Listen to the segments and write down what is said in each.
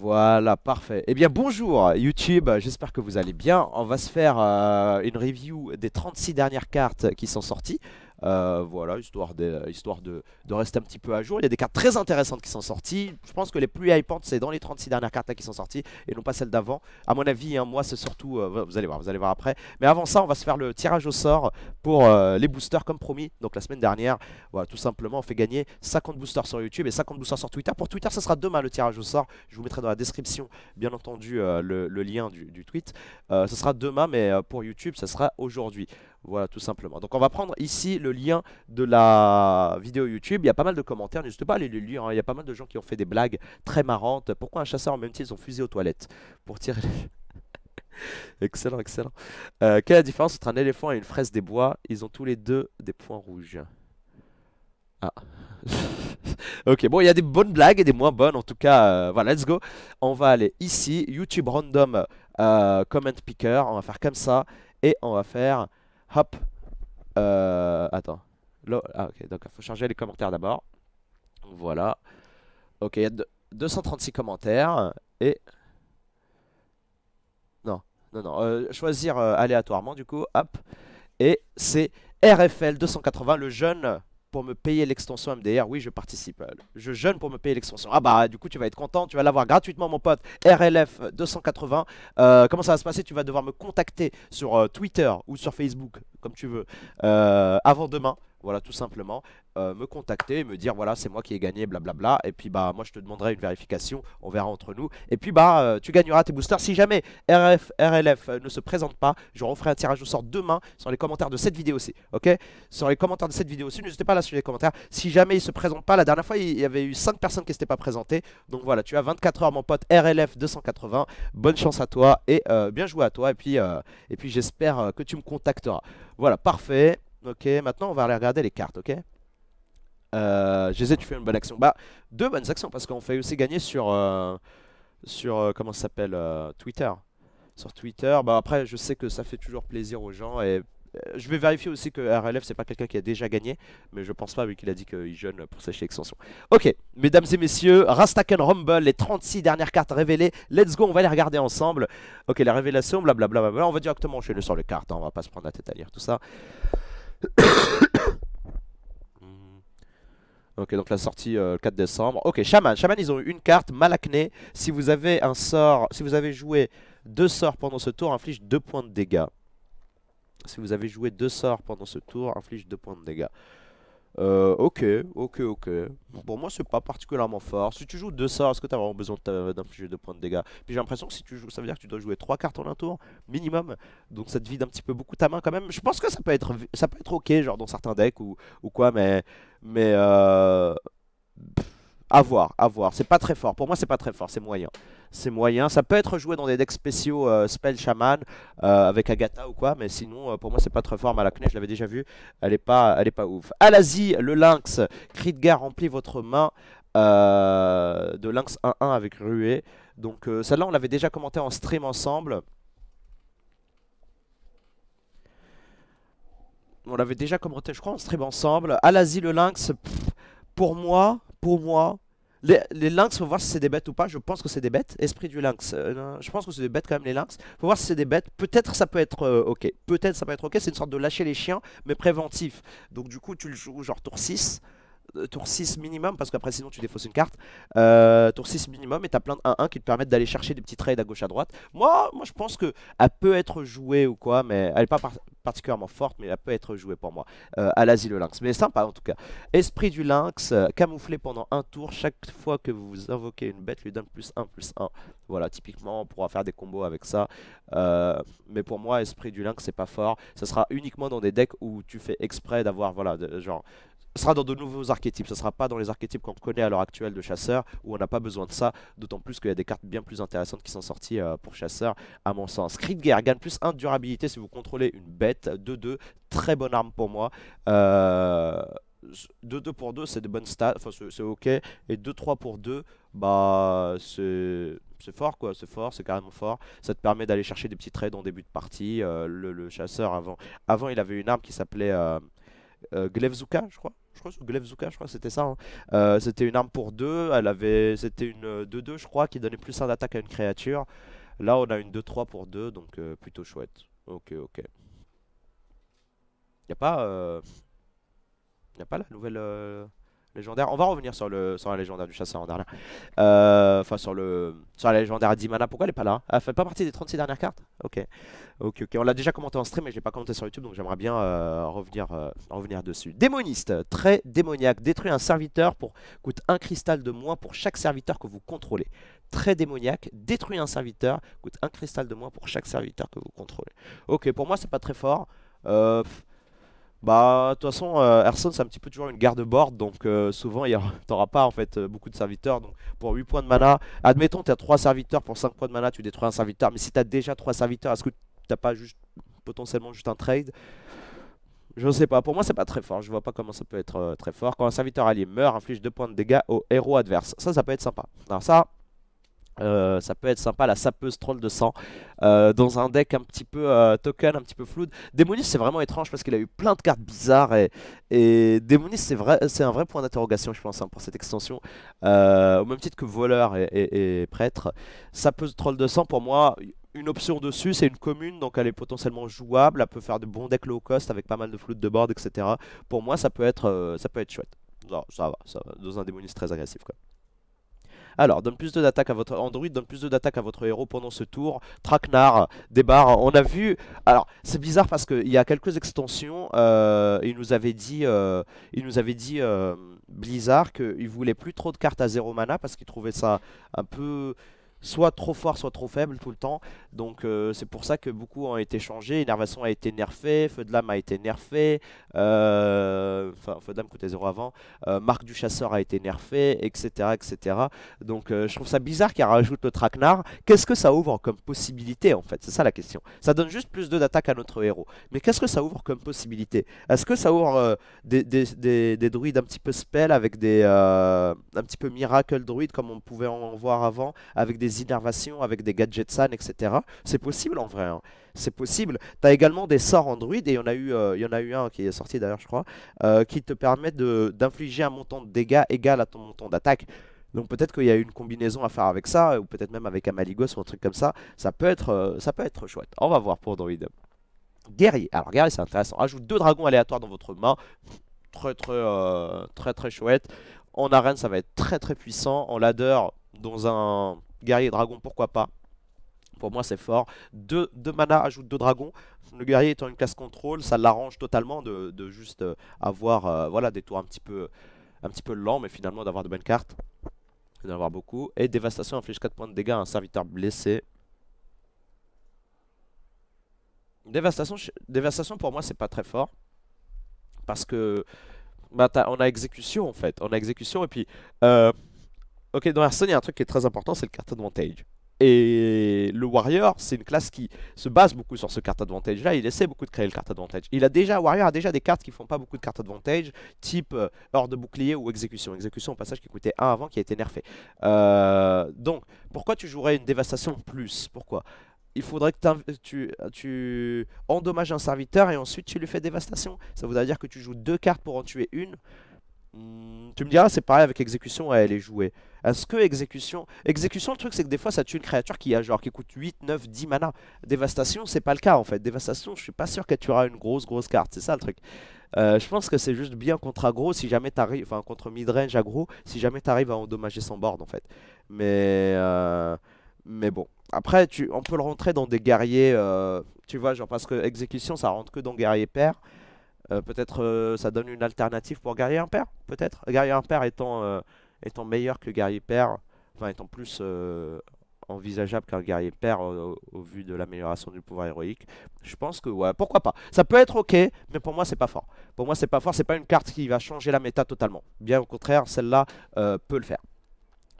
Voilà, parfait. Eh bien, bonjour YouTube, j'espère que vous allez bien. On va se faire euh, une review des 36 dernières cartes qui sont sorties. Euh, voilà, histoire, de, de, rester un petit peu à jour. Il y a des cartes très intéressantes qui sont sorties. Je pense que les plus hypantes, c'est dans les 36 dernières cartes là qui sont sorties et non pas celles d'avant. À mon avis, hein, moi, c'est surtout. Euh, vous allez voir, vous allez voir après. Mais avant ça, on va se faire le tirage au sort pour euh, les boosters comme promis. Donc la semaine dernière, voilà, tout simplement, on fait gagner 50 boosters sur YouTube et 50 boosters sur Twitter. Pour Twitter, ce sera demain le tirage au sort. Je vous mettrai dans la description, bien entendu, le, lien du, du tweet. ce sera demain, mais pour YouTube, ce sera aujourd'hui. Voilà, tout simplement. Donc on va prendre ici le lien de la vidéo YouTube. Il y a pas mal de commentaires, n'hésitez pas à aller les lire. Hein. Il y a pas mal de gens qui ont fait des blagues très marrantes. Pourquoi un chasseur en même temps ils ont fusé aux toilettes Pour tirer excellent, excellent. Euh, quelle est la différence entre un éléphant et une fraise des bois Ils ont tous les deux des points rouges. Ah. ok, bon, il y a des bonnes blagues et des moins bonnes. En tout cas, euh, voilà, let's go. On va aller ici, YouTube Random euh, Comment Picker. On va faire comme ça. Et on va faire Hop. Euh, attends. Ah, ok, donc il faut charger les commentaires d'abord. Voilà. Ok, il y a 236 commentaires. Et... Non, non, non. Euh, choisir euh, aléatoirement, du coup. Hop. Et c'est RFL280, le jeune pour me payer l'extension MDR. Oui, je participe. Je jeûne pour me payer l'extension. Ah bah, du coup, tu vas être content. Tu vas l'avoir gratuitement, mon pote. RLF 280. Euh, comment ça va se passer Tu vas devoir me contacter sur euh, Twitter ou sur Facebook, comme tu veux, euh, avant demain. Voilà, tout simplement, euh, me contacter, et me dire voilà, c'est moi qui ai gagné, blablabla. Et puis, bah, moi, je te demanderai une vérification, on verra entre nous. Et puis, bah, euh, tu gagneras tes boosters. Si jamais RF, RLF euh, ne se présente pas, je referai un tirage au sort demain sur les commentaires de cette vidéo aussi Ok Sur les commentaires de cette vidéo aussi, n'hésitez pas à sur les commentaires. Si jamais il se présente pas, la dernière fois, il y avait eu 5 personnes qui ne s'étaient pas présentées. Donc voilà, tu as 24 heures, mon pote RLF 280. Bonne chance à toi et bien joué à toi. Et puis, et puis j'espère que tu me contacteras. Voilà, parfait. Ok, maintenant on va aller regarder les cartes, ok euh, GZ, tu fais une bonne action. Bah, deux bonnes actions, parce qu'on fait aussi gagner sur... Euh, sur, euh, comment ça s'appelle euh, Twitter. Sur Twitter, bah après, je sais que ça fait toujours plaisir aux gens, et... Je vais vérifier aussi que RLF c'est pas quelqu'un qui a déjà gagné, mais je pense pas vu qu'il a dit qu'il jeûne pour sa extension. Ok, mesdames et messieurs, Rastaken Rumble, les 36 dernières cartes révélées. Let's go, on va les regarder ensemble. Ok, la révélation, blablabla, on va directement enchaîner sur les cartes, hein, on va pas se prendre la tête à lire tout ça. Ok, donc la sortie euh, le 4 décembre. Ok, Shaman. Shaman, ils ont eu une carte, malakné. Si vous avez un sort, si vous avez joué deux sorts pendant ce tour, inflige deux points de dégâts. Si vous avez joué deux sorts pendant ce tour, inflige deux points de dégâts. Euh, ok, ok, ok. Pour moi, c'est pas particulièrement fort. Si tu joues deux sorts, est-ce que t'as vraiment besoin d'infliger deux points de dégâts Puis j'ai l'impression que si tu joues, ça veut dire que tu dois jouer trois cartes en un tour, minimum. Donc ça te vide un petit peu beaucoup ta main quand même. Je pense que ça peut être, ça peut être ok, genre dans certains decks ou, ou quoi, mais. Mais. Euh... à voir, à voir. C'est pas très fort. Pour moi, c'est pas très fort, c'est moyen c'est moyen. Ça peut être joué dans des decks spéciaux euh, Spell Shaman euh, avec Agatha ou quoi, mais sinon, euh, pour moi, c'est pas très fort. Malakne, je l'avais déjà vu, elle est pas, elle est pas ouf. Alasie, le Lynx, Kritgar remplit votre main de Lynx 1-1 avec Ruée. Donc celle-là, on l'avait déjà commenté en stream ensemble. on l'avait déjà commenté, je crois, en stream ensemble. Alasie le Lynx, pour moi, pour moi, les, lynx, faut voir si c'est des bêtes ou pas. Je pense que c'est des bêtes. Esprit du lynx. Euh, je pense que c'est des bêtes quand même, les lynx. Faut voir si c'est des bêtes. Peut-être ça peut être euh, ok. Peut-être ça peut être ok. C'est une sorte de lâcher les chiens, mais préventif. Donc du coup, tu le joues genre tour 6. Euh, tour 6 minimum, parce qu'après sinon tu défausses une carte, euh, tour 6 minimum et t'as plein de 1-1 qui te permettent d'aller chercher des petits trades à gauche à droite. Moi, moi je pense que elle peut être jouée ou quoi, mais elle est pas particulièrement forte, mais elle peut être jouée pour moi euh, à l'asile lynx. Mais sympa en tout cas. Esprit du lynx, euh, camouflé pendant un tour, chaque fois que vous invoquez une bête lui donne plus 1 plus 1. Voilà, typiquement on pourra faire des combos avec ça. mais pour moi, esprit du lynx c'est pas fort. Ça sera uniquement dans des decks où tu fais exprès d'avoir, voilà, genre ce sera dans de nouveaux archétypes, ce sera pas dans les archétypes qu'on connaît à l'heure actuelle de chasseurs, où on n'a pas besoin de ça, d'autant plus qu'il y a des cartes bien plus intéressantes qui sont sorties euh, pour chasseurs, à mon sens. de Guerre gagne plus 1 durabilité si vous contrôlez une bête, 2-2, très bonne arme pour moi. 2-2 euh, pour 2 c'est de bonnes stats, c'est ok, et 2-3 pour 2, bah c'est fort quoi, c'est fort, c'est carrément fort, ça te permet d'aller chercher des petits trades en début de partie, euh, le, chasseur avant, avant il avait une arme qui s'appelait, euh, Glevzuka, je crois. Je crois, je crois que c'était ça. Hein. Euh, c'était une arme pour 2. Elle avait, c'était une 2-2, euh, je crois, qui donnait plus 1 d'attaque à une créature. Là, on a une 2-3 pour 2, donc euh, plutôt chouette. Ok, ok. Y a pas, y a pas la nouvelle, légendaire. On va revenir sur, le, sur la légendaire du chasseur en dernier. Euh, enfin, sur, le, sur la légendaire d'Imana. Pourquoi elle est pas là Elle fait pas partie des 36 dernières cartes Ok. Ok, ok. On l'a déjà commenté en stream, mais je l'ai pas commenté sur YouTube, donc j'aimerais bien euh, revenir, euh, revenir dessus. Démoniste, très démoniaque. Détruit un serviteur pour coûte un cristal de moins pour chaque serviteur que vous contrôlez. Très démoniaque. Détruit un serviteur, coûte un cristal de moins pour chaque serviteur que vous contrôlez. Ok, pour moi, c'est pas très fort. Euh, bah, de toute façon, Erson euh, c'est un petit peu toujours une garde bord donc euh, souvent, t'auras pas en fait euh, beaucoup de serviteurs. Donc, pour 8 points de mana, admettons, t'as 3 serviteurs, pour 5 points de mana, tu détruis un serviteur. Mais si t'as déjà 3 serviteurs, est-ce que t'as pas juste potentiellement juste un trade je sais pas, pour moi c'est pas très fort, je vois pas comment ça peut être très fort. Quand un serviteur allié meurt, inflige 2 points de dégâts au héros adverse. Ça, ça peut être sympa. Alors ça, euh, ça peut être sympa la sapeuse troll de sang euh, dans un deck un petit peu euh, token, un petit peu flood. démoniste c'est vraiment étrange parce qu'il a eu plein de cartes bizarres et, et c'est vrai, c'est un vrai point d'interrogation je pense hein, pour cette extension. au même titre que voleur et, prêtre, sapeuse troll de sang pour moi une option dessus, c'est une commune, donc elle est potentiellement jouable, elle peut faire de bons decks low cost avec pas mal de flood de board, etc. Pour moi, ça peut être, ça peut être chouette. ça va, ça va. Dans un démoniste très agressif, quoi. Alors, donne plus de d'attaque à votre Android, donne plus de d'attaque à votre héros pendant ce tour. Traquenard, débarre. On a vu. Alors, c'est bizarre parce qu'il y a quelques extensions. Euh, il nous avait dit, euh, il nous avait dit euh, Blizzard qu'il voulait plus trop de cartes à zéro mana parce qu'il trouvait ça un peu soit trop fort, soit trop faible tout le temps. Donc euh, c'est pour ça que beaucoup ont été changés. Innervation a été nerfé, Feu de l'âme a été nerfé, euh, enfin Feu de l'âme coûtait 0 avant, euh, Marc du chasseur a été nerfé, etc. etc. Donc je trouve ça bizarre qu'il rajoute le traquenard. Qu'est-ce que ça ouvre comme possibilité en fait C'est ça la question. Ça donne juste plus de d'attaque à notre héros. Mais qu'est-ce que ça ouvre comme possibilité Est-ce que ça ouvre des, des, druides un petit peu spell avec des un petit peu miracle druides comme on pouvait en voir avant avec des innervations avec des gadgets san, etc. C'est possible en vrai. Hein. C'est possible. Tu as également des sorts Android, et il y, en a eu, euh, il y en a eu un qui est sorti d'ailleurs, je crois, euh, qui te permet d'infliger un montant de dégâts égal à ton montant d'attaque. Donc peut-être qu'il y a une combinaison à faire avec ça, ou peut-être même avec un maligos ou un truc comme ça. Ça peut être, euh, ça peut être chouette. On va voir pour Android. Guerrier. Alors guerrier, c'est intéressant. Ajoute deux dragons aléatoires dans votre main. Très très, très très chouette. En arène, ça va être très très puissant. En ladder, dans un guerrier dragon, pourquoi pas. Pour moi, c'est fort. Deux, mana ajoute deux dragons. Le guerrier étant une classe contrôle, ça l'arrange totalement de, juste euh, avoir euh, voilà, des tours un petit peu, un petit peu lents, mais finalement d'avoir de bonnes cartes. D'en avoir beaucoup. Et dévastation inflige 4 points de dégâts à un serviteur blessé. Dévastation, dévastation pour moi, c'est pas très fort. Parce que bah, on a exécution en fait. On a exécution et puis euh, Ok, dans Hearthstone, il y a un truc qui est très important, c'est le carte advantage. Et le Warrior, c'est une classe qui se base beaucoup sur ce carte advantage là. Il essaie beaucoup de créer le carte advantage. Il a déjà, Warrior a déjà des cartes qui font pas beaucoup de cartes advantage, type euh, hors de bouclier ou exécution. Exécution, au passage, qui coûtait 1 avant, qui a été nerfé. Euh, donc, pourquoi tu jouerais une dévastation plus Pourquoi il faudrait que tu, tu endommages un serviteur et ensuite tu lui fais dévastation. Ça voudrait dire que tu joues deux cartes pour en tuer une Hmm. tu me diras, c'est pareil avec exécution, elle est jouée. Est-ce que exécution. Exécution, le truc, c'est que des fois, ça tue une créature qui a genre qui coûte 8, 9, 10 mana. Dévastation, c'est pas le cas en fait. Dévastation, je suis pas sûr que tu auras une grosse, grosse carte. C'est ça le truc. Euh, je pense que c'est juste bien contre aggro si jamais t'arrives. Enfin, contre midrange aggro, si jamais t'arrives à endommager son board en fait. Mais. Euh, mais bon. Après, tu... on peut le rentrer dans des guerriers. Euh, tu vois, genre parce que exécution, ça rentre que dans guerrier père euh, peut-être euh, ça donne une alternative pour Guerrier Impair, peut-être. Guerrier Impair étant, euh, étant meilleur que Guerrier Père, enfin étant plus envisageable qu'un Guerrier Père au, vu de l'amélioration du pouvoir héroïque. Je pense que ouais, pourquoi pas. Ça peut être ok, mais pour moi c'est pas fort. Pour moi c'est pas fort, c'est pas une carte qui va changer la méta totalement. Bien au contraire, celle-là peut le faire.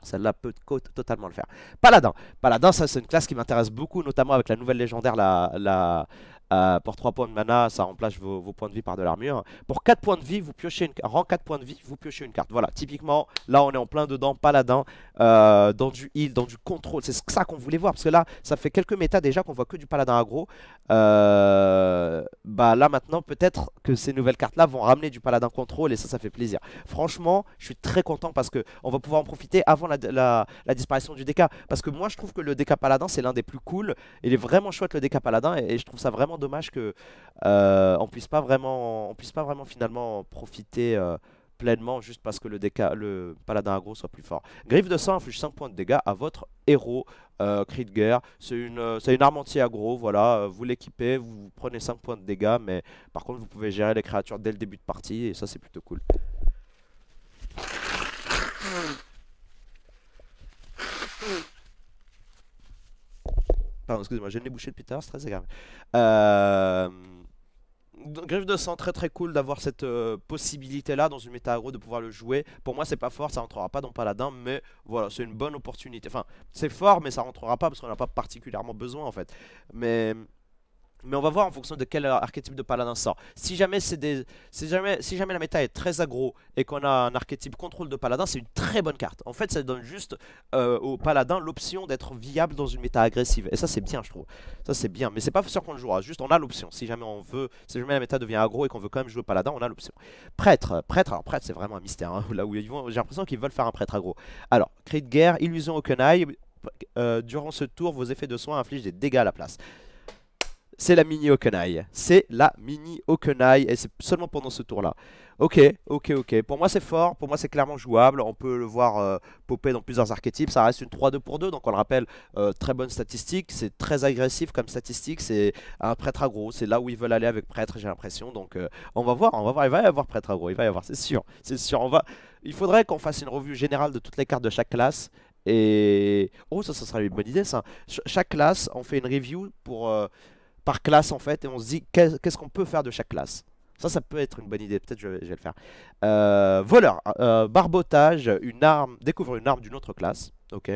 Celle-là peut totalement le faire. Paladin. Paladin, ça c'est une classe qui m'intéresse beaucoup, notamment avec la nouvelle légendaire, la, la, euh, pour 3 points de mana, ça remplace vos, points de vie par de l'armure. Pour 4 points de vie, vous piochez une rang 4 points de vie, vous piochez une carte. Voilà, typiquement, là on est en plein dedans, paladin, euh, dans du heal, dans du contrôle. C'est ça qu'on voulait voir, parce que là, ça fait quelques méta déjà qu'on voit que du paladin aggro. Euh, bah là maintenant, peut-être que ces nouvelles cartes-là vont ramener du paladin contrôle, et ça, ça fait plaisir. Franchement, je suis très content parce que on va pouvoir en profiter avant la, disparition du DK. Parce que moi, je trouve que le DK paladin, c'est l'un des plus cool. Il est vraiment chouette le DK paladin, et je trouve ça vraiment dommage que euh, on puisse pas vraiment, on puisse pas vraiment finalement profiter euh, pleinement juste parce que le, déca le paladin agro soit plus fort. Griffe de sang inflige 5 points de dégâts à votre héros, cri euh, de guerre. C'est une, une arme anti-aggro, voilà, vous l'équipez, vous, prenez 5 points de dégâts, mais par contre vous pouvez gérer les créatures dès le début de partie, et ça c'est plutôt cool. Pardon, excusez-moi, j'ai le nez bouché depuis tard, c'est très agréable. Euh... Griffe de sang, très très cool d'avoir cette euh, possibilité là dans une méta agro de pouvoir le jouer. Pour moi, c'est pas fort, ça rentrera pas dans Paladin, mais voilà, c'est une bonne opportunité. Enfin, c'est fort, mais ça rentrera pas parce qu'on n'a pas particulièrement besoin en fait. Mais mais on va voir en fonction de quel archétype de paladin sort. Si jamais, des... jamais, si jamais la méta est très aggro et qu'on a un archétype contrôle de paladin, c'est une très bonne carte. En fait, ça donne juste euh, au paladin l'option d'être viable dans une méta agressive. Et ça, c'est bien, je trouve. Ça, c'est bien. Mais c'est pas sûr qu'on le jouera. Juste, on a l'option. Si jamais on veut, si jamais la méta devient aggro et qu'on veut quand même jouer paladin, on a l'option. Prêtre. Prêtre, alors prêtre, c'est vraiment un mystère. Hein. Là où ils j'ai l'impression qu'ils veulent faire un prêtre agro. Alors, cri de guerre, illusion au euh, canaille durant ce tour, vos effets de soins infligent des dégâts à la place. C'est la mini Okenai. C'est la mini Okenai. Et c'est seulement pendant ce tour-là. Ok, ok, ok. Pour moi, c'est fort. Pour moi, c'est clairement jouable. On peut le voir euh, popper dans plusieurs archétypes. Ça reste une 3-2 pour 2. Donc, on le rappelle, euh, très bonne statistique. C'est très agressif comme statistique. C'est un prêtre aggro. C'est là où ils veulent aller avec prêtre, j'ai l'impression. Donc, euh, on va voir. On va voir. Il va y avoir prêtre aggro. Il va y avoir, c'est sûr. C'est sûr. On va... Il faudrait qu'on fasse une revue générale de toutes les cartes de chaque classe. Et. Oh, ça, ça serait une bonne idée, chaque classe, on fait une review pour classe en fait, et on se dit qu'est-ce qu'on peut faire de chaque classe. Ça, ça peut être une bonne idée, peut-être je, vais le faire. Euh, voleur, euh, barbotage, une arme, découvre une arme d'une autre classe, ok.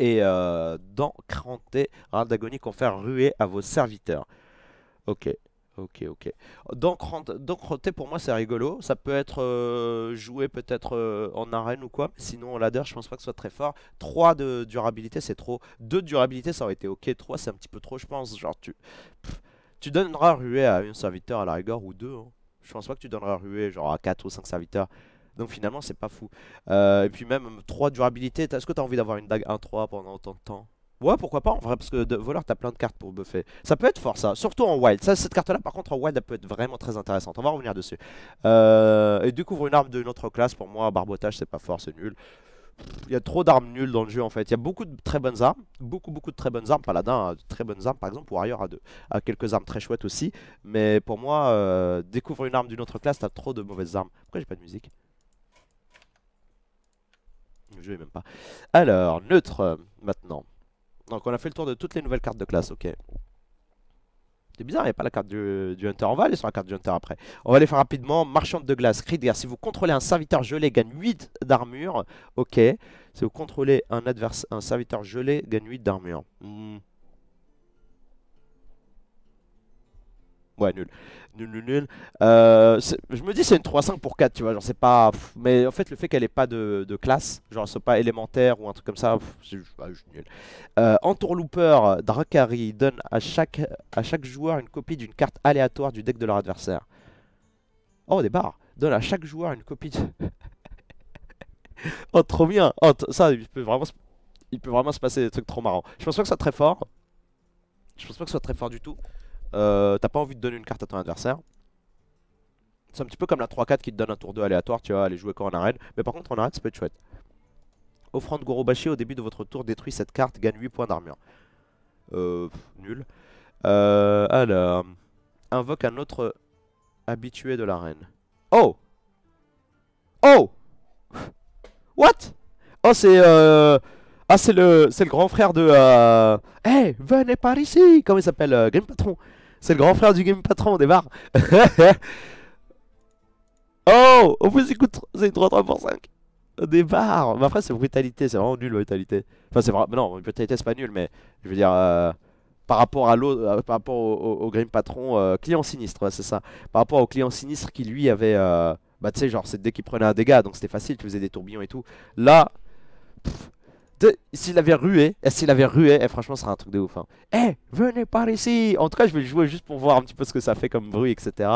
Et euh, dans Cranté, d'agonie confère ruée à vos serviteurs. Ok, Ok, ok. Donc, donc pour moi c'est rigolo. Ça peut être euh, joué peut-être euh, en arène ou quoi. sinon en ladder je pense pas que ce soit très fort. 3 de durabilité c'est trop. 2 de durabilité ça aurait été ok. 3 c'est un petit peu trop je pense. Genre tu... tu donneras ruée à un serviteur à la rigueur ou 2. Hein. Je pense pas que tu donneras ruée genre à 4 ou 5 serviteurs. Donc finalement c'est pas fou. Euh, et puis même 3 durabilité. Est-ce que tu as envie d'avoir une dague 1-3 pendant autant de temps Ouais, pourquoi pas en vrai, parce que de voleur, t'as plein de cartes pour buffer. Ça peut être fort ça, surtout en wild. Ça, cette carte-là, par contre, en wild, elle peut être vraiment très intéressante. On va revenir dessus. Euh, et découvre une arme d'une autre classe, pour moi, barbotage, c'est pas fort, c'est nul. Il y a trop d'armes nulles dans le jeu en fait. Il y a beaucoup de très bonnes armes, beaucoup beaucoup de très bonnes armes. Paladin a de très bonnes armes par exemple, Warrior a, deux a quelques armes très chouettes aussi. Mais pour moi, euh, découvre une arme d'une autre classe, t'as trop de mauvaises armes. Pourquoi j'ai pas de musique Je vais même pas. Alors, neutre euh, maintenant. Donc on a fait le tour de toutes les nouvelles cartes de classe, ok. C'est bizarre, il n'y a pas la carte du, Hunter. On va aller sur la carte du Hunter après. On va aller faire rapidement. Marchande de glace, cri de guerre. Si vous contrôlez un serviteur gelé, gagne 8 d'armure. Ok. Si vous contrôlez un, un serviteur gelé, gagne 8 d'armure. Hmm. Ouais, nul. Nul, nul, nul. Euh, je me dis c'est une 3-5 pour 4, tu vois, j'en sais pas... Mais en fait, le fait qu'elle ait pas de, de classe, genre soit pas élémentaire ou un truc comme ça, c'est nul. Euh, Entourlooper, Drakari donne à chaque, à chaque joueur une copie d'une carte aléatoire du deck de leur adversaire. Oh, des Donne à chaque joueur une copie de... oh, trop bien oh, ça, il peut, vraiment se... il peut vraiment se passer des trucs trop marrants. Je pense pas que ce soit très fort. Je pense pas que ce soit très fort du tout. Euh, t'as pas envie de donner une carte à ton adversaire. C'est un petit peu comme la 3-4 qui te donne un tour 2 aléatoire, tu vois, aller jouer quand en arène. Mais par contre en arène ça peut être chouette. Offrande Gorobashi au début de votre tour détruit cette carte, gagne 8 points d'armure. Euh, nul. Euh, alors, invoque un autre habitué de l'arène. Oh Oh What Oh c'est euh... Ah c'est le c'est le grand frère de euh, Eh, Hey venez par ici Comment il s'appelle Game Patron c'est le grand frère du Game Patron, on démarre Oh vous écoute c'est 3-3 pour 5 On démarre Mais après, c'est brutalité, c'est vraiment nul, la brutalité. Enfin, c'est vrai, Non, brutalité, c'est pas nul, mais... Je veux dire... Euh, par rapport à l'autre, euh, par rapport au, Grim Patron, euh, client sinistre, c'est ça. Par rapport au client sinistre qui lui avait, bah tu sais, genre c'est dès qu'il prenait un dégât, donc c'était facile, tu faisais des tourbillons et tout. Là, s'il avait rué, eh, s'il avait rué, eh, franchement, ça serait un truc de ouf. Hein. Eh, venez par ici En tout cas, je vais le jouer juste pour voir un petit peu ce que ça fait comme bruit, etc.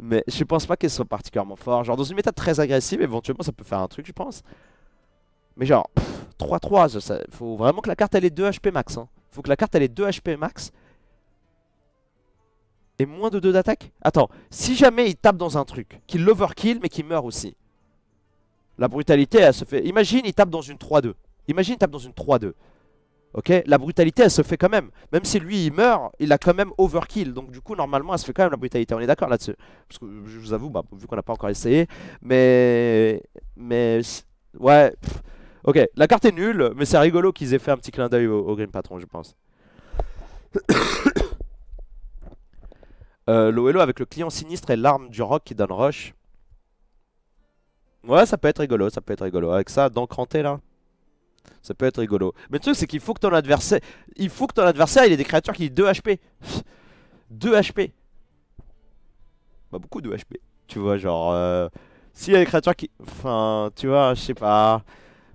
Mais je pense pas qu'il soit particulièrement fort. Genre, dans une méta très agressive, éventuellement, ça peut faire un truc, je pense. Mais genre, 3-3, faut vraiment que la carte, elle ait 2 HP max. Hein. Faut que la carte, elle ait 2 HP max. Et moins de 2 d'attaque Attends, si jamais il tape dans un truc, qu'il l'overkill, mais qu'il meurt aussi. La brutalité, elle se fait... Imagine, il tape dans une 3-2. Imagine, tape dans une 3-2. Ok La brutalité, elle se fait quand même. Même si lui, il meurt, il a quand même overkill. Donc, du coup, normalement, elle se fait quand même la brutalité. On est d'accord là-dessus. Parce que je vous avoue, bah, vu qu'on n'a pas encore essayé. Mais. Mais. Ouais. Ok, la carte est nulle, mais c'est rigolo qu'ils aient fait un petit clin d'œil au, Green Patron, je pense. euh, Loello avec le client sinistre et l'arme du rock qui donne rush. Ouais, ça peut être rigolo, ça peut être rigolo. Avec ça, dans là. Ça peut être rigolo. Mais le truc, c'est qu'il faut que ton adversaire. Il faut que ton adversaire, il ait des créatures qui aient 2 HP. 2 HP. Bah, beaucoup de HP. Tu vois, genre. si euh, S'il y a des créatures qui. Enfin, tu vois, je sais pas.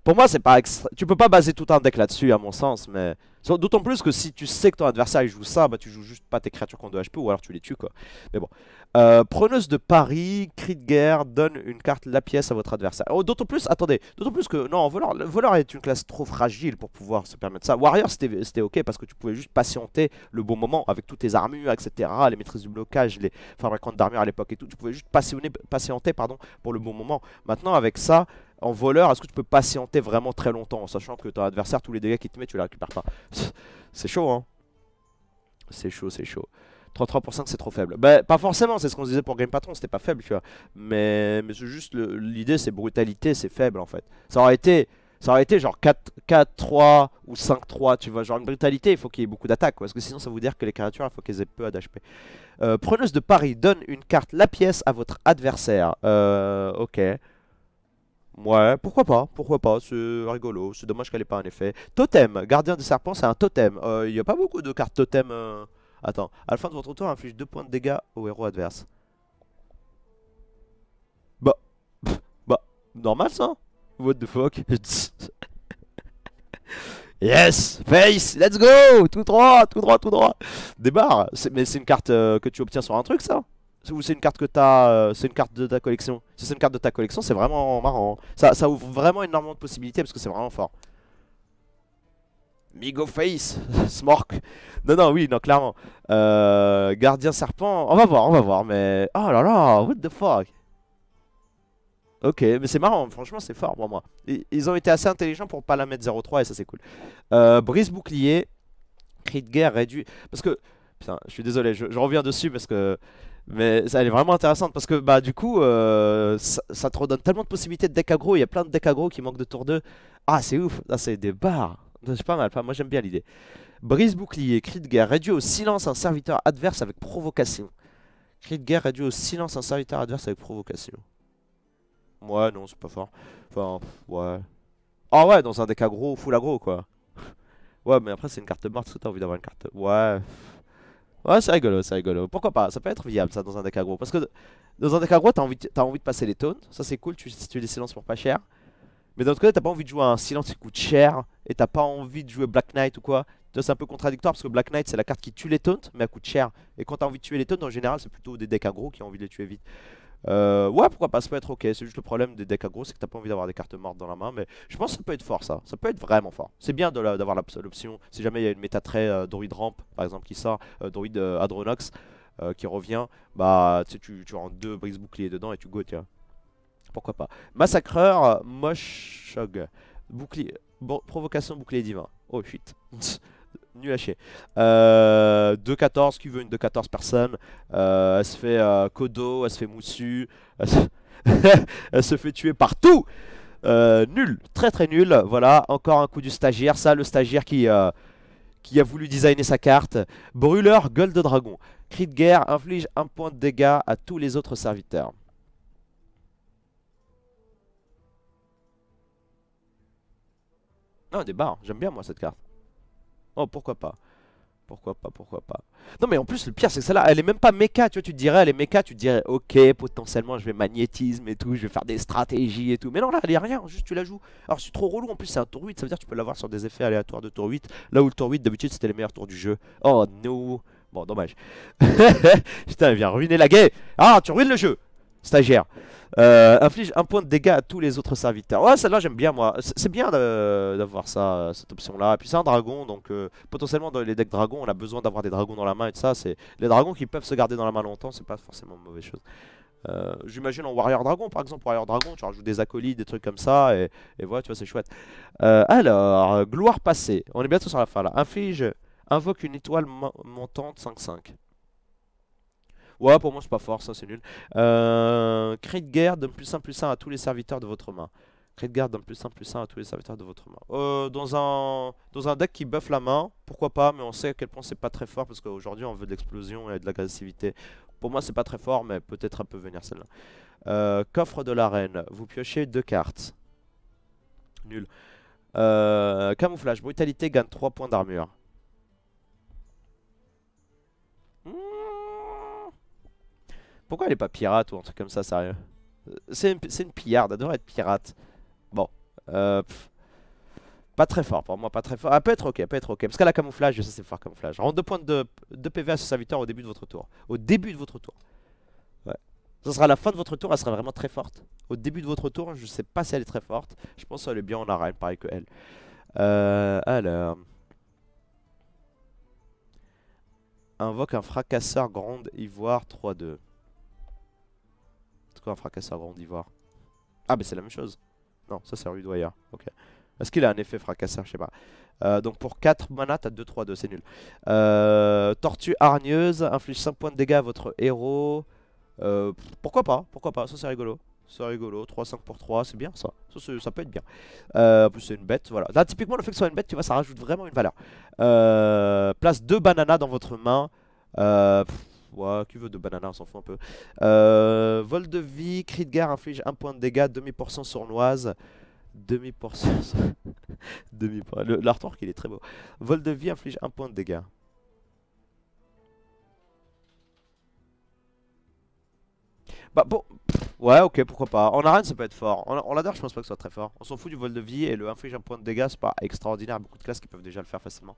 Pour moi, c'est pas tu peux pas baser tout un deck là-dessus, à mon sens. Mais d'autant plus que si tu sais que ton adversaire joue ça, bah tu joues juste pas tes créatures qu'on 2 HP ou alors tu les tues quoi. Mais bon, euh, preneuse de Paris, cri de guerre, donne une carte la pièce à votre adversaire. Oh, d'autant plus, attendez, d'autant plus que non, voleur, le voleur est une classe trop fragile pour pouvoir se permettre ça. Warrior c'était ok parce que tu pouvais juste patienter le bon moment avec toutes tes armures, etc. Les maîtrises du blocage, les fabricants d'armure à l'époque et tout, tu pouvais juste patienter, patienter pardon, pour le bon moment. Maintenant avec ça en voleur, est-ce que tu peux patienter vraiment très longtemps en sachant que ton adversaire, tous les dégâts qu'il te met, tu les récupères pas C'est chaud, hein C'est chaud, c'est chaud. 33% c'est trop faible. Bah, pas forcément, c'est ce qu'on disait pour Game Patron, c'était pas faible, tu vois. Mais, mais c'est juste l'idée, c'est brutalité, c'est faible en fait. Ça aurait été, ça aurait été genre 4-3 ou 5-3, tu vois, genre une brutalité, il faut qu'il y ait beaucoup d'attaques, parce que sinon ça veut dire que les créatures, il faut qu'elles aient peu d'HP. Euh, preneuse de Paris, donne une carte, la pièce, à votre adversaire. Euh, ok. Ouais, pourquoi pas, pourquoi pas, c'est rigolo, c'est dommage qu'elle ait pas un effet. Totem, gardien des serpents, c'est un totem. Euh, il y n'y a pas beaucoup de cartes totem. Euh. Attends, à la fin de votre tour, inflige 2 points de dégâts au héros adverse. Bah, bah, normal ça hein. What the fuck Yes Face Let's go Tout droit, tout droit, tout droit Débarre Mais c'est une carte euh, que tu obtiens sur un truc ça c'est une carte que t'as, euh, c'est une carte de ta collection. c'est une carte de ta collection, c'est vraiment marrant. Ça, ouvre vraiment énormément de possibilités parce que c'est vraiment fort. Migo Face, Smork. Non, non, oui, non, clairement. Euh, gardien Serpent, on va voir, on va voir, mais... Oh là là, what the fuck Ok, mais c'est marrant, franchement c'est fort pour moi. Ils ont été assez intelligents pour pas la mettre 0-3 et ça c'est cool. Euh, brise bouclier, Crit de guerre réduit. Parce que, putain, je suis désolé, je reviens dessus parce que mais elle est vraiment intéressante parce que bah du coup euh, ça, te redonne tellement de possibilités de deck aggro, il y a plein de deck aggro qui manquent de tour 2. Ah c'est ouf, là ah, c'est des barres. C'est pas mal, moi j'aime bien l'idée. Brise bouclier, cri de guerre, réduit au silence un serviteur adverse avec provocation. Cri de guerre réduit au silence un serviteur adverse avec provocation. Ouais non c'est pas fort. Enfin ouais. Ah ouais dans un deck aggro, full aggro quoi. ouais mais après c'est une carte morte, si t'as envie d'avoir une carte... Ouais... Ouais, c'est rigolo, c'est rigolo. Pourquoi pas Ça peut être viable ça dans un deck aggro. Parce que dans un deck aggro, t'as envie, de, envie de passer les taunts. Ça, c'est cool, tu, tu les silences pour pas cher. Mais d'un autre côté, t'as pas envie de jouer un silence qui coûte cher. Et t'as pas envie de jouer Black Knight ou quoi. C'est un peu contradictoire parce que Black Knight, c'est la carte qui tue les taunts, mais elle coûte cher. Et quand t'as envie de tuer les taunts, en général, c'est plutôt des decks aggro qui ont envie de les tuer vite. Euh, ouais, pourquoi pas, ça peut être ok. C'est juste le problème des decks gros c'est que t'as pas envie d'avoir des cartes mortes dans la main. Mais je pense que ça peut être fort ça. Ça peut être vraiment fort. C'est bien d'avoir l'option. Si jamais il y a une méta très euh, Ramp, par exemple, qui sort, euh, Druid euh, Adronox, qui revient, bah tu, tu rends deux brise boucliers dedans et tu go, tiens. Pourquoi pas. Massacreur, Moshog. Bouclier. provocation bouclier divin. Oh shit. nul à chier. 2-14, euh, qui veut une 2-14 personnes euh, Elle se fait Kodo, euh, elle se fait Moussu, elle se, fait tuer partout Nul, très très nul, voilà, encore un coup du stagiaire, ça le stagiaire qui, qui a voulu designer sa carte. Brûleur, gueule de dragon. Cri de guerre, inflige un point de dégâts à tous les autres serviteurs. Non, des barres, j'aime bien moi cette carte. Oh, pourquoi pas pourquoi pas, pourquoi pas Non mais en plus le pire c'est que celle-là, elle est même pas méca, tu vois, tu te dirais, elle est méca, tu te dirais, ok, potentiellement je vais magnétisme et tout, je vais faire des stratégies et tout. Mais non là, elle est rien, juste tu la joues. Alors c'est trop relou, en plus c'est un tour 8, ça veut dire que tu peux l'avoir sur des effets aléatoires de tour 8, là où le tour 8 d'habitude c'était les meilleurs tours du jeu. Oh no Bon, dommage. Putain, elle vient ruiner la game Ah, tu ruines le jeu stagiaire. Euh, inflige un point de dégâts à tous les autres serviteurs. Ouais, celle-là j'aime bien moi. C'est bien d'avoir ça, euh, cette option-là. Et Puis c'est un dragon, donc euh, potentiellement dans les decks dragons, on a besoin d'avoir des dragons dans la main et ça. C'est les dragons qui peuvent se garder dans la main longtemps, c'est pas forcément une mauvaise chose. J'imagine en Warrior Dragon par exemple, Warrior Dragon, tu rajoutes des acolytes, des trucs comme ça, et, et voilà, tu vois, c'est chouette. alors, gloire passée, on est bientôt sur la fin là. Inflige, invoque une étoile montante 5-5. Ouais, pour moi, c'est pas fort, ça, c'est nul. Euh, Crit de guerre, donne plus 1 plus 1 à tous les serviteurs de votre main. de guerre, donne plus 1 plus 1 à tous les serviteurs de votre main. Euh, dans, un, dans un deck qui buff la main, pourquoi pas, mais on sait à quel point c'est pas très fort parce qu'aujourd'hui, on veut de l'explosion et de l'agressivité. Pour moi, c'est pas très fort, mais peut-être un peu venir celle-là. Euh, coffre de l'arène. Vous piochez deux cartes. Nul. camouflage, brutalité gagne 3 points d'armure. Pourquoi elle est pas pirate ou un truc comme ça, sérieux C'est une, une, pillarde, elle devrait être pirate. Bon. Euh, pas très fort pour moi, pas très fort. Elle ah, peut être ok, elle peut être ok. Parce qu'elle a camouflage, ça sais fort camouflage. Rendre 2 points de, de PV à ce serviteur au début de votre tour. Au début de votre tour. Ouais. Ça sera à la fin de votre tour, elle sera vraiment très forte. Au début de votre tour, je sais pas si elle est très forte. Je pense qu'elle est bien en arène, pareil que elle. Euh, alors... Invoque un fracasseur grande ivoire 3-2 quoi un fracasseur grand d'ivoire Ah mais c'est la même chose. Non, ça c'est un Rudoyer. Ok. Est-ce qu'il a un effet fracasseur Je sais pas. Euh, donc pour 4 mana, t'as 2-3-2, c'est nul. Euh, tortue hargneuse, inflige 5 points de dégâts à votre héros. Euh, pourquoi pas Pourquoi pas Ça c'est rigolo. C'est rigolo, 3-5 pour 3, c'est bien ça. Ça, ça peut être bien. en plus, c'est une bête, voilà. typiquement, le fait que ce soit une bête, tu vois, ça rajoute vraiment une valeur. place 2 bananas dans votre main. Ouais, qui veut de banana, on s'en fout un peu. Euh, vol de vie, gare, inflige 1 point de dégâts, demi% sournoise. Demi%. demi L'artwork il est très beau. Vol de vie inflige 1 point de dégâts. Bah bon, Ouais, ok, pourquoi pas. En arène, ça peut être fort. En, l'adore je pense pas que ce soit très fort. On s'en fout du vol de vie et le inflige un point de dégâts, c'est pas extraordinaire. Beaucoup de classes qui peuvent déjà le faire facilement.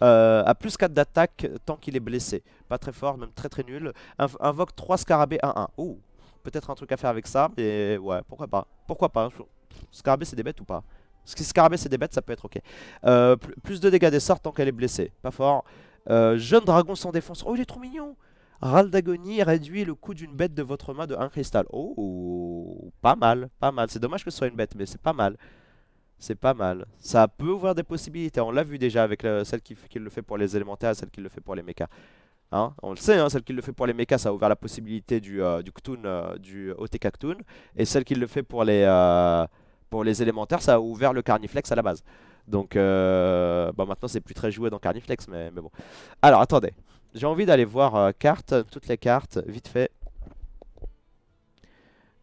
A euh, à plus 4 d'attaque tant qu'il est blessé. Pas très fort, même très très nul. invoque 3 scarabées 1-1. Ouh, peut-être un truc à faire avec ça, mais ouais, pourquoi pas. Pourquoi pas hein. Scarabée, c'est des bêtes ou pas Si scarabée, c'est des bêtes, ça peut être ok. Euh, plus de dégâts des sorts tant qu'elle est blessée. Pas fort. Euh, jeune dragon sans défense. Oh, il est trop mignon Ral d'agonie réduit le coût d'une bête de votre main de 1 cristal. Oh, pas mal, pas mal. C'est dommage que ce soit une bête, mais c'est pas mal. C'est pas mal. Ça peut ouvrir des possibilités. On l'a vu déjà avec celle qui, le fait pour les élémentaires, celle qui le fait pour les mechas. Hein, on le sait, hein, celle qui le fait pour les mechas, ça a ouvert la possibilité du, euh, du Ktoon, euh, du OTK Ktoon. Et celle qui le fait pour les, euh, pour les élémentaires, ça a ouvert le Carniflex à la base. Donc, bah maintenant, c'est plus très joué dans Carniflex, mais, mais bon. Alors, attendez. J'ai envie d'aller voir euh, cartes, toutes les cartes, vite fait.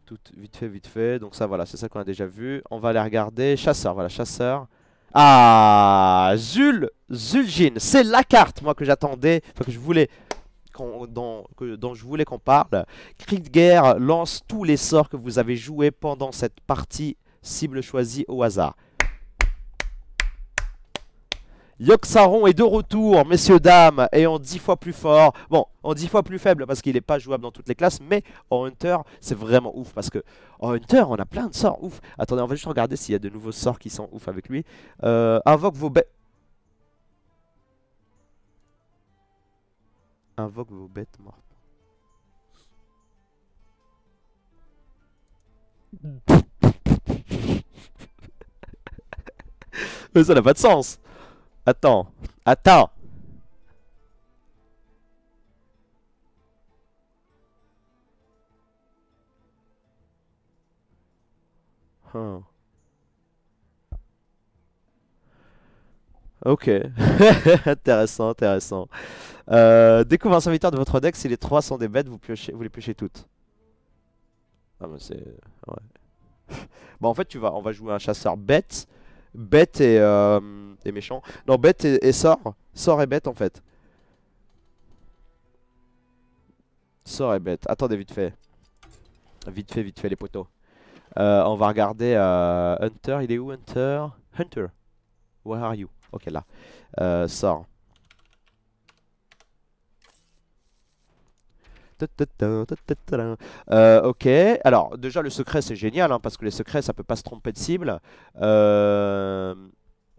Toutes, vite fait, vite fait. Donc ça, voilà, c'est ça qu'on a déjà vu. On va aller regarder. Chasseur, voilà, chasseur. Ah, Zul, Zul'jin, c'est la carte, moi, que j'attendais, enfin, que je voulais dont, je voulais qu'on parle. Cri de guerre lance tous les sorts que vous avez joués pendant cette partie cible choisie au hasard. Yoxaron est de retour, messieurs, dames, et en 10 fois plus fort. Bon, en 10 fois plus faible parce qu'il n'est pas jouable dans toutes les classes, mais en Hunter, c'est vraiment ouf parce que en Hunter, on a plein de sorts ouf. Attendez, on va juste regarder s'il y a de nouveaux sorts qui sont ouf avec lui. Euh, invoque vos bêtes. Invoque vos bêtes mortes. mais ça n'a pas de sens Attends. Attends. Hein. Ok, intéressant, intéressant. Euh, découvre un serviteur de votre deck, si les trois sont des bêtes, vous, piochez, vous les piochez toutes. Ah mais c'est... Ouais. bon en fait tu vas, on va jouer un chasseur bête, bête euh, et, méchant. Non, bête et, sort. Sort et bête en fait. Sort et bête. Attendez, vite fait. Vite fait, vite fait, les poteaux. Euh, on va regarder euh, Hunter. Il est où, Hunter Hunter. Where are you Ok, là. sort. Euh, ok, alors déjà le secret c'est génial hein, parce que les secrets ça peut pas se tromper de cible. Euh,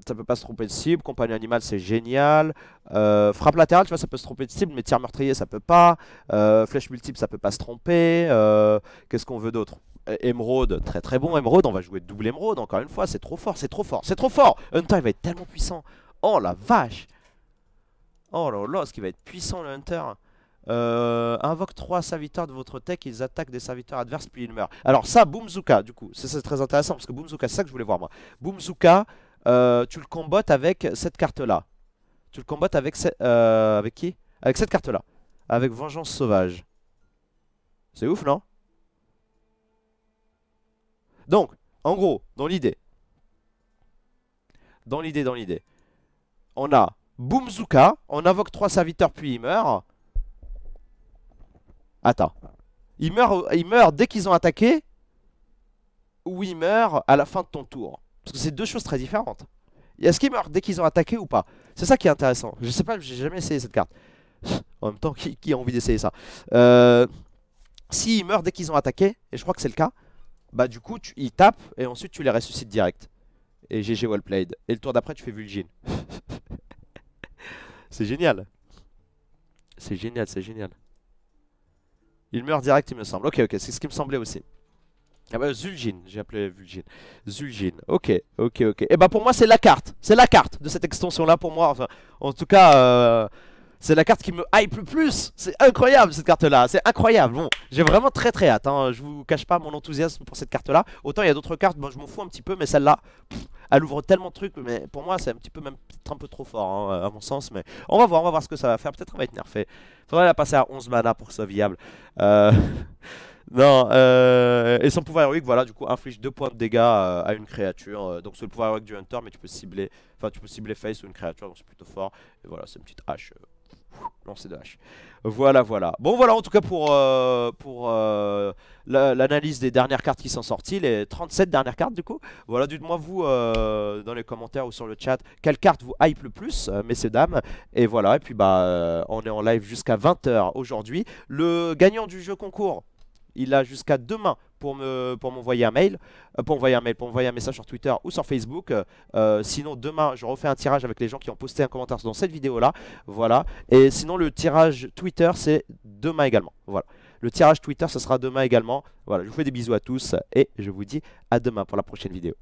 ça peut pas se tromper de cible, compagnie animale c'est génial. Euh, frappe latérale, tu vois, ça peut se tromper de cible, mais tir meurtrier ça peut pas. flèche multiple ça peut pas se tromper. Qu'est-ce qu'on veut d'autre Émeraude, très très bon. Émeraude, on va jouer double émeraude encore une fois, c'est trop fort, c'est trop fort, c'est trop fort. Hunter il va être tellement puissant. Oh la vache! Oh là là, ce qui va être puissant le Hunter! Euh, invoque 3 serviteurs de votre tech, ils attaquent des serviteurs adverses puis ils meurent. Alors ça, Boomzuka, du coup, c'est très intéressant parce que Boomzuka, c'est ça que je voulais voir moi. Boomzuka, euh, tu le combattes avec cette carte-là. Tu le combattes avec, euh, avec qui Avec cette carte-là. Avec Vengeance Sauvage. C'est ouf, non Donc, en gros, dans l'idée. Dans l'idée, dans l'idée. On a Boomzuka, on invoque 3 serviteurs puis il meurt. Attends. Il meurt, il meurt dès qu'ils ont attaqué ou il meurt à la fin de ton tour Parce que c'est deux choses très différentes. Est-ce qu'ils meurt dès qu'ils ont attaqué ou pas C'est ça qui est intéressant. Je sais pas, j'ai jamais essayé cette carte. en même temps, qui, a envie d'essayer ça euh, S'ils meurent dès qu'ils ont attaqué, et je crois que c'est le cas, bah du coup, tu, ils tapent et ensuite tu les ressuscites direct. Et GG well played. Et le tour d'après, tu fais vulgine. c'est génial. C'est génial, c'est génial. Il meurt direct, il me semble. Ok, ok, c'est ce qui me semblait aussi. Ah bah Zul'jin, j'ai appelé Zul'jin. Zul'jin, ok, ok, ok. Et eh bah pour moi c'est la carte, c'est la carte de cette extension là pour moi. Enfin, en tout cas, euh, c'est la carte qui me hype le plus C'est incroyable cette carte là, c'est incroyable Bon, j'ai vraiment très très hâte, hein. je vous cache pas mon enthousiasme pour cette carte là Autant il y a d'autres cartes, bon, je m'en fous un petit peu mais celle là, elle ouvre tellement de trucs Mais pour moi c'est un petit peu même un peu trop fort hein, à mon sens Mais on va voir, on va voir ce que ça va faire, peut-être elle va être nerfée Faudrait la passer à 11 mana pour que viable euh, Non, euh, et son pouvoir héroïque, voilà, du coup, inflige 2 points de dégâts euh, à une créature. donc c'est le pouvoir héroïque du Hunter, mais tu peux cibler, enfin tu peux cibler Face ou une créature, donc c'est plutôt fort. Et voilà, c'est une petite hache de hache. Voilà, voilà. Bon, voilà en tout cas pour, euh, pour euh, l'analyse des dernières cartes qui sont sorties, les 37 dernières cartes du coup. Voilà, dites-moi vous euh, dans les commentaires ou sur le chat quelle carte vous hype le plus, messieurs, dames. Et voilà, et puis bah on est en live jusqu'à 20h aujourd'hui. Le gagnant du jeu concours, il a jusqu'à demain pour me euh, pour m'envoyer un mail, pour m'envoyer un mail, pour un message sur Twitter ou sur Facebook. Euh, euh, sinon demain je refais un tirage avec les gens qui ont posté un commentaire dans cette vidéo là. Voilà. Et sinon le tirage Twitter c'est demain également. Voilà. Le tirage Twitter ce sera demain également. Voilà. Je vous fais des bisous à tous et je vous dis à demain pour la prochaine vidéo.